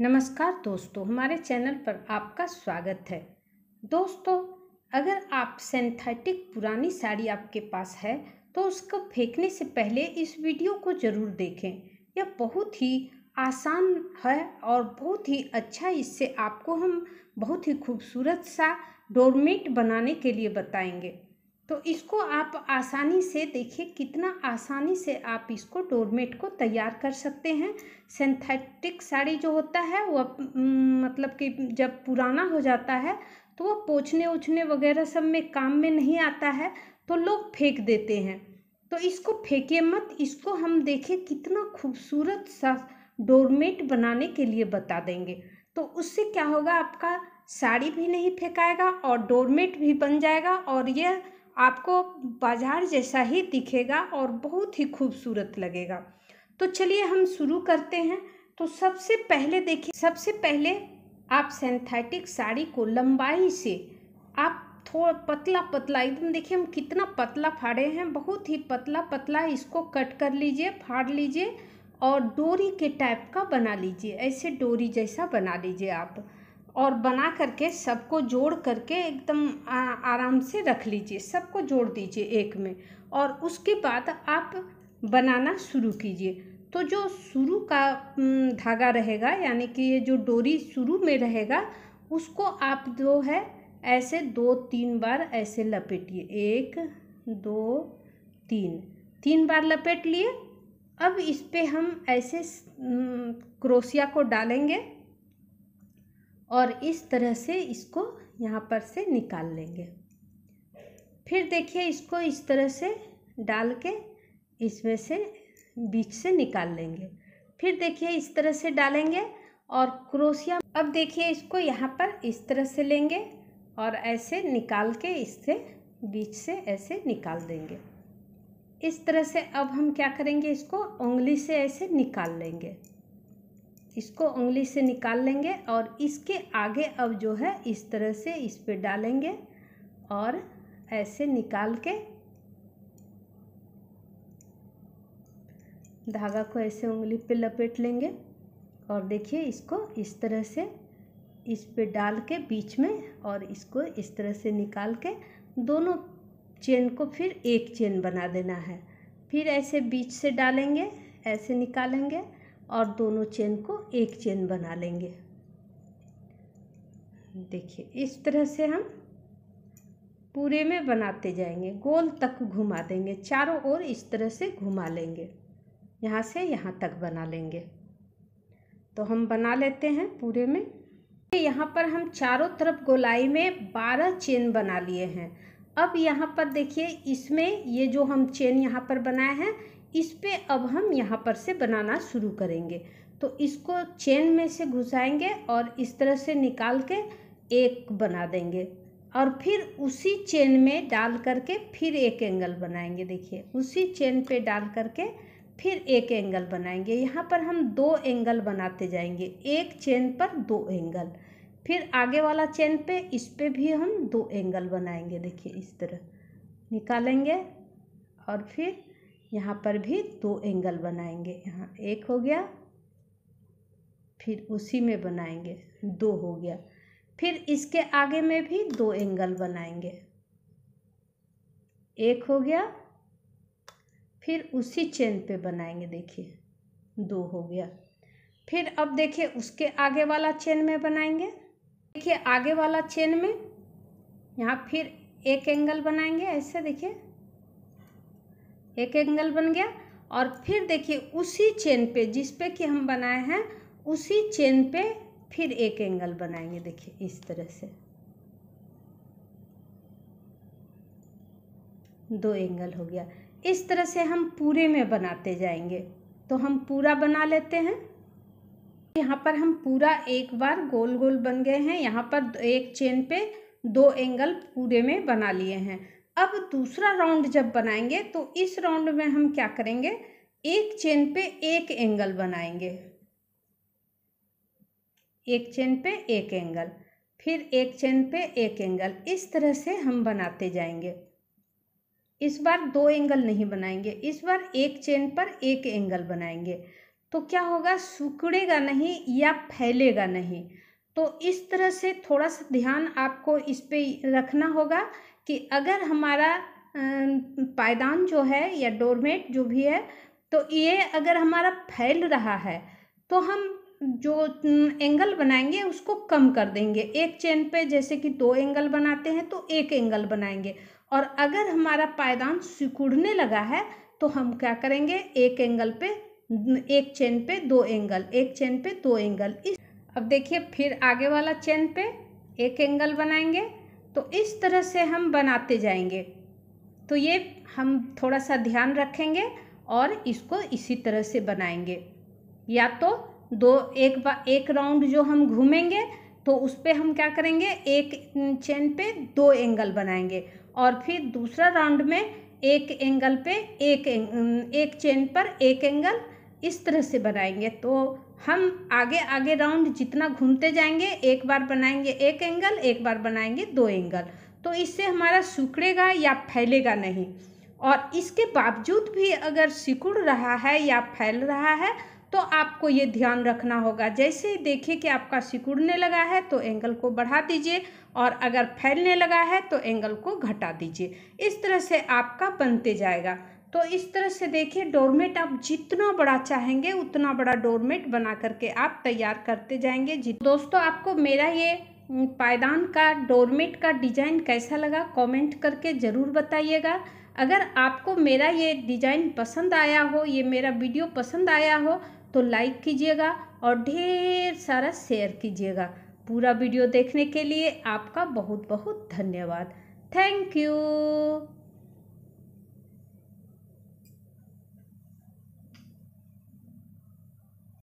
नमस्कार दोस्तों हमारे चैनल पर आपका स्वागत है दोस्तों अगर आप सिंथेटिक पुरानी साड़ी आपके पास है तो उसको फेंकने से पहले इस वीडियो को ज़रूर देखें यह बहुत ही आसान है और बहुत ही अच्छा इससे आपको हम बहुत ही खूबसूरत सा डोरमेट बनाने के लिए बताएंगे तो इसको आप आसानी से देखिए कितना आसानी से आप इसको डोरमेट को तैयार कर सकते हैं सिंथेटिक साड़ी जो होता है वह मतलब कि जब पुराना हो जाता है तो वह पोछने उछने वगैरह सब में काम में नहीं आता है तो लोग फेंक देते हैं तो इसको फेंके मत इसको हम देखें कितना खूबसूरत सा डोरमेट बनाने के लिए बता देंगे तो उससे क्या होगा आपका साड़ी भी नहीं फेंकाएगा और डोरमेट भी बन जाएगा और यह आपको बाज़ार जैसा ही दिखेगा और बहुत ही खूबसूरत लगेगा तो चलिए हम शुरू करते हैं तो सबसे पहले देखिए सबसे पहले आप सिंथेटिक साड़ी को लंबाई से आप थोड़ा पतला पतला एकदम देखिए हम कितना पतला फाड़े हैं बहुत ही पतला पतला इसको कट कर लीजिए फाड़ लीजिए और डोरी के टाइप का बना लीजिए ऐसे डोरी जैसा बना लीजिए आप और बना करके सबको जोड़ करके एकदम आराम से रख लीजिए सबको जोड़ दीजिए एक में और उसके बाद आप बनाना शुरू कीजिए तो जो शुरू का धागा रहेगा यानी कि ये जो डोरी शुरू में रहेगा उसको आप जो है ऐसे दो तीन बार ऐसे लपेटिए एक दो तीन तीन बार लपेट लिए अब इस पर हम ऐसे क्रोसिया को डालेंगे और इस तरह से इसको यहाँ पर से निकाल लेंगे फिर देखिए इसको इस तरह से डाल के इसमें से बीच से निकाल लेंगे फिर देखिए इस तरह से डालेंगे और क्रोशिया अब देखिए इसको यहाँ पर इस तरह से लेंगे और ऐसे निकाल के इससे बीच से ऐसे निकाल देंगे इस तरह से अब हम क्या करेंगे इसको उंगली से ऐसे निकाल लेंगे इसको उंगली से निकाल लेंगे और इसके आगे अब जो है इस तरह से इस पे डालेंगे और ऐसे निकाल के धागा को ऐसे उंगली पे लपेट लेंगे और देखिए इसको इस तरह से इस पे डाल के बीच में और इसको इस तरह से निकाल के दोनों चेन को फिर एक चेन बना देना है फिर ऐसे बीच से डालेंगे ऐसे निकालेंगे और दोनों चेन को एक चेन बना लेंगे देखिए इस तरह से हम पूरे में बनाते जाएंगे गोल तक घुमा देंगे चारों ओर इस तरह से घुमा लेंगे यहाँ से यहाँ तक बना लेंगे तो हम बना लेते हैं पूरे में यहाँ पर हम चारों तरफ गोलाई में बारह चेन बना लिए हैं अब यहाँ पर देखिए इसमें ये जो हम चेन यहाँ पर बनाए हैं इस पर अब हम यहाँ पर से बनाना शुरू करेंगे तो इसको चेन में से घुसाएंगे और इस तरह से निकाल के एक बना देंगे और फिर उसी चेन में डाल करके फिर एक एंगल बनाएंगे देखिए उसी चेन पे डाल करके फिर एक एंगल बनाएंगे यहाँ पर हम दो एंगल बनाते जाएंगे एक चेन पर दो एंगल फिर आगे वाला चेन पे इस पर भी हम दो एंगल बनाएंगे देखिए इस तरह निकालेंगे और फिर यहाँ पर भी दो एंगल बनाएंगे यहाँ एक हो गया फिर उसी में बनाएंगे दो हो गया फिर इसके आगे में भी दो एंगल बनाएंगे एक हो गया फिर उसी चेन पे बनाएंगे देखिए दो हो गया फिर अब देखिए उसके आगे वाला चेन में बनाएंगे देखिए आगे वाला चेन में यहाँ फिर एक एंगल बनाएंगे ऐसे देखिए एक एंगल बन गया और फिर देखिए उसी चेन पे जिस पे कि हम बनाए हैं उसी चेन पे फिर एक एंगल बनाएंगे देखिए इस तरह से दो एंगल हो गया इस तरह से हम पूरे में बनाते जाएंगे तो हम पूरा बना लेते हैं यहाँ पर हम पूरा एक बार गोल गोल बन गए हैं यहाँ पर एक चेन पे दो एंगल पूरे में बना लिए हैं अब दूसरा राउंड जब बनाएंगे तो इस राउंड में हम क्या करेंगे एक चेन पे एक एंगल बनाएंगे एक चेन पे एक एंगल फिर एक चेन पे एक एंगल इस तरह से हम बनाते जाएंगे इस बार दो एंगल नहीं बनाएंगे इस बार एक चेन पर एक एंगल बनाएंगे तो क्या होगा सुकड़ेगा नहीं या फैलेगा नहीं तो इस तरह से थोड़ा सा ध्यान आपको इस पे रखना होगा कि अगर हमारा पायदान जो है या डोरमेट जो भी है तो ये अगर हमारा फैल रहा है तो हम जो एंगल बनाएंगे उसको कम कर देंगे एक चेन पे जैसे कि दो एंगल बनाते हैं तो एक एंगल बनाएंगे और अगर हमारा पायदान सिकुड़ने लगा है तो हम क्या करेंगे एक एंगल पे एक चेन पे दो एंगल एक चेन पे दो एंगल इस अब देखिए फिर आगे वाला चेन पे एक एंगल बनाएंगे तो इस तरह से हम बनाते जाएंगे तो ये हम थोड़ा सा ध्यान रखेंगे और इसको इसी तरह से बनाएंगे या तो दो एक बा एक राउंड जो हम घूमेंगे तो उस पर हम क्या करेंगे एक चेन पे दो एंगल बनाएंगे और फिर दूसरा राउंड में एक एंगल पे एक एक चेन पर एक एंगल इस तरह से बनाएंगे तो हम आगे आगे राउंड जितना घूमते जाएंगे एक बार बनाएंगे एक एंगल एक बार बनाएंगे दो एंगल तो इससे हमारा सिकुड़ेगा या फैलेगा नहीं और इसके बावजूद भी अगर सिकुड़ रहा है या फैल रहा है तो आपको ये ध्यान रखना होगा जैसे ही देखिए कि आपका सिकुड़ने लगा है तो एंगल को बढ़ा दीजिए और अगर फैलने लगा है तो एंगल को घटा दीजिए इस तरह से आपका बनते जाएगा तो इस तरह से देखिए डोरमेट आप जितना बड़ा चाहेंगे उतना बड़ा डोरमेट बना करके आप तैयार करते जाएंगे दोस्तों आपको मेरा ये पायदान का डोरमेट का डिज़ाइन कैसा लगा कमेंट करके ज़रूर बताइएगा अगर आपको मेरा ये डिज़ाइन पसंद आया हो ये मेरा वीडियो पसंद आया हो तो लाइक कीजिएगा और ढेर सारा शेयर कीजिएगा पूरा वीडियो देखने के लिए आपका बहुत बहुत धन्यवाद थैंक यू